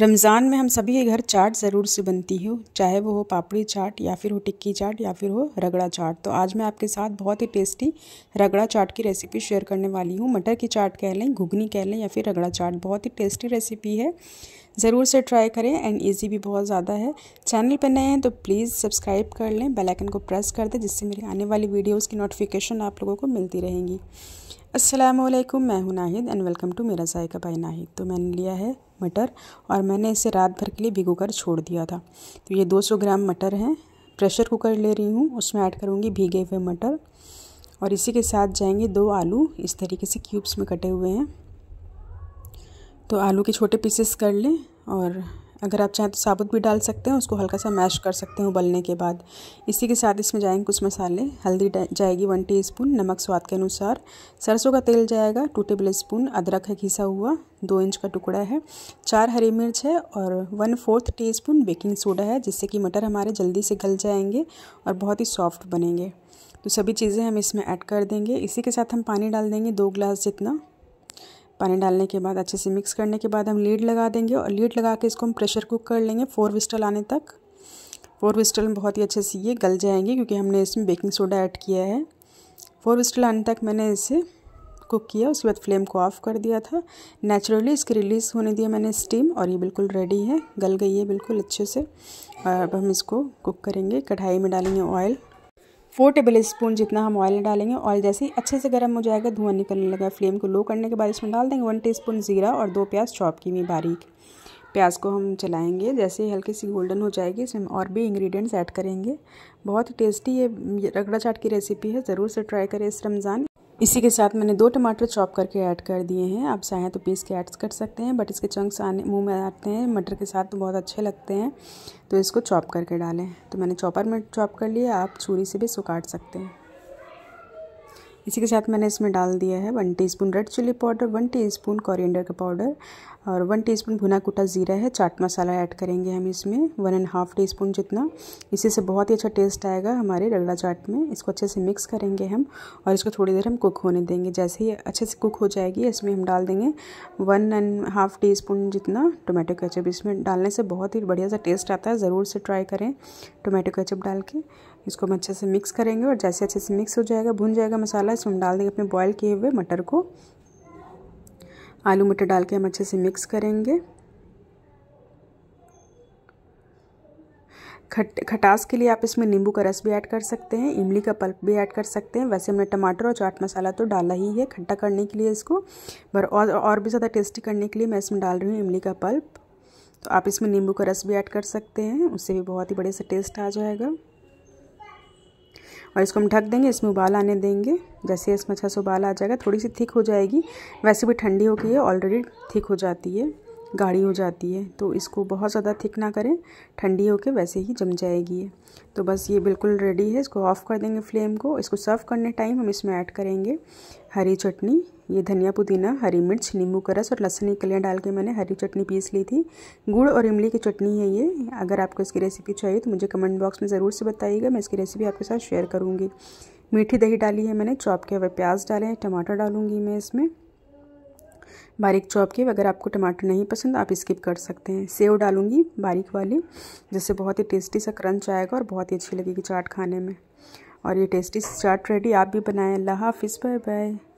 रमज़ान में हम सभी के घर चाट ज़रूर से बनती हो चाहे वो हो पापड़ी चाट या फिर हो टिक्की चाट या फिर हो रगड़ा चाट तो आज मैं आपके साथ बहुत ही टेस्टी रगड़ा चाट की रेसिपी शेयर करने वाली हूँ मटर की चाट कह लें घुगनी कह लें या फिर रगड़ा चाट बहुत ही टेस्टी रेसिपी है ज़रूर से ट्राई करें एंड ईजी भी बहुत ज़्यादा है चैनल पर नए हैं तो प्लीज़ सब्सक्राइब कर लें बेलाइकन को प्रेस कर दें जिससे मेरी आने वाली वीडियोज़ की नोटिफिकेशन आप लोगों को मिलती रहेंगी असलम मैं हूँ नाहिद एंड वेलकम टू मेरा जायका बाई नाहिद तो मैंने लिया है मटर और मैंने इसे रात भर के लिए भिगो कर छोड़ दिया था तो ये 200 ग्राम मटर हैं प्रेशर कुकर ले रही हूँ उसमें ऐड करूँगी भीगे हुए मटर और इसी के साथ जाएंगे दो आलू इस तरीके से क्यूब्स में कटे हुए हैं तो आलू के छोटे पीसेस कर लें और अगर आप चाहें तो साबुत भी डाल सकते हैं उसको हल्का सा मैश कर सकते हैं उबलने के बाद इसी के साथ इसमें जाएंगे कुछ मसाले हल्दी जाएगी वन टी स्पून नमक स्वाद के अनुसार सरसों का तेल जाएगा टू टेबल स्पून अदरक है घिसा हुआ दो इंच का टुकड़ा है चार हरी मिर्च है और one fourth teaspoon baking soda है जिससे कि मटर हमारे जल्दी से गल जाएंगे और बहुत ही सॉफ्ट बनेंगे तो सभी चीज़ें हम इसमें ऐड कर देंगे इसी के साथ हम पानी डाल देंगे दो ग्लास जितना पानी डालने के बाद अच्छे से मिक्स करने के बाद हम लीड लगा देंगे और लीड लगा के इसको हम प्रेशर कुक कर लेंगे फोर विस्टल आने तक फोर विस्टल में बहुत ही अच्छे से ये गल जाएंगे क्योंकि हमने इसमें बेकिंग सोडा ऐड किया है फोर विस्टल आने तक मैंने इसे कुक किया उसके बाद फ्लेम को ऑफ कर दिया था नेचुरली इसकी रिलीज़ होने दिया मैंने स्टीम और ये बिल्कुल रेडी है गल गई है बिल्कुल अच्छे से अब हम इसको कुक करेंगे कढ़ाई में डालेंगे ऑयल फोर टेबल स्पून जितना हम ऑयल डालेंगे ऑयल जैसे ही अच्छे से गर्म हो जाएगा धुआं निकलने लगा फ्लेम को लो करने के बाद इसमें डाल देंगे वन टी जीरा और दो प्याज चॉप की हुई बारीक प्याज को हम चलाएंगे जैसे ही हल्की सी गोल्डन हो जाएगी इसमें और भी इंग्रेडिएंट्स ऐड करेंगे बहुत ही टेस्टी ये रगड़ा चाट की रेसिपी है ज़रूर से ट्राई करें इस रमज़ान इसी के साथ मैंने दो टमाटर चॉप करके ऐड कर दिए हैं आप चाहें तो पीस के ऐड कर सकते हैं बट इसके चंक्स आने मुंह में आते हैं मटर के साथ तो बहुत अच्छे लगते हैं तो इसको चॉप करके डालें तो मैंने चॉपर में चॉप कर लिया आप छुरी से भी सुखाट सकते हैं इसी के साथ मैंने इसमें डाल दिया है one teaspoon red chilli powder one teaspoon spoon का पाउडर और वन टीस्पून भुना कुटा जीरा है चाट मसाला ऐड करेंगे हम इसमें one and half teaspoon जितना इसी से बहुत ही अच्छा टेस्ट आएगा हमारे रगड़ा चाट में इसको अच्छे से मिक्स करेंगे हम और इसको थोड़ी देर हम कुक होने देंगे जैसे ही अच्छे से कुक हो जाएगी इसमें हम डाल देंगे one and half teaspoon जितना टोमेटो केचप इसमें डालने से बहुत ही बढ़िया सा टेस्ट आता है ज़रूर से ट्राई करें टोमेटो केचप डाल के इसको हम अच्छे से मिक्स करेंगे और जैसे अच्छे से मिक्स हो जाएगा भुन जाएगा मसाला इसमें हम डाल देंगे अपने बॉयल किए हुए मटर को आलू मटर डाल के हम अच्छे से मिक्स करेंगे खट खटास के लिए आप इसमें नींबू का रस भी ऐड कर सकते हैं इमली का पल्प भी ऐड कर सकते हैं वैसे हमने टमाटर और चाट मसाला तो डाला ही है खट्टा करने के लिए इसको पर और और भी ज़्यादा टेस्टी करने के लिए मैं इसमें डाल रही हूँ इमली का पल्प तो आप इसमें नींबू का रस भी ऐड कर सकते हैं उससे भी बहुत ही बढ़िया सा टेस्ट आ जाएगा और इसको हम ढक देंगे इसमें उबाल आने देंगे जैसे इसमें अच्छा से उबाल आ जाएगा थोड़ी सी थिक हो जाएगी वैसे भी ठंडी हो गई है ऑलरेडी थिक हो जाती है गाढ़ी हो जाती है तो इसको बहुत ज़्यादा थिक ना करें ठंडी होकर वैसे ही जम जाएगी ये तो बस ये बिल्कुल रेडी है इसको ऑफ़ कर देंगे फ्लेम को इसको सर्व करने टाइम हम इसमें ऐड करेंगे हरी चटनी ये धनिया पुदीना हरी मिर्च नींबू का रस और लहसुन की कलियाँ डाल के मैंने हरी चटनी पीस ली थी गुड़ और इमली की चटनी है ये अगर आपको इसकी रेसिपी चाहिए तो मुझे कमेंट बॉक्स में ज़रूर से बताइएगा मैं इसकी रेसिपी आपके साथ शेयर करूँगी मीठी दही डाली है मैंने चॉप किया हुए प्याज डाले हैं टमाटर डालूंगी मैं इसमें बारीक चॉप के अगर आपको टमाटर नहीं पसंद आप स्किप कर सकते हैं सेव डालूंगी बारीक वाली जिससे बहुत ही टेस्टी सा क्रंच आएगा और बहुत ही अच्छी लगेगी चाट खाने में और ये टेस्टी चाट रेडी आप भी बनाएं अल्लाह हाफिज़ बाय बाय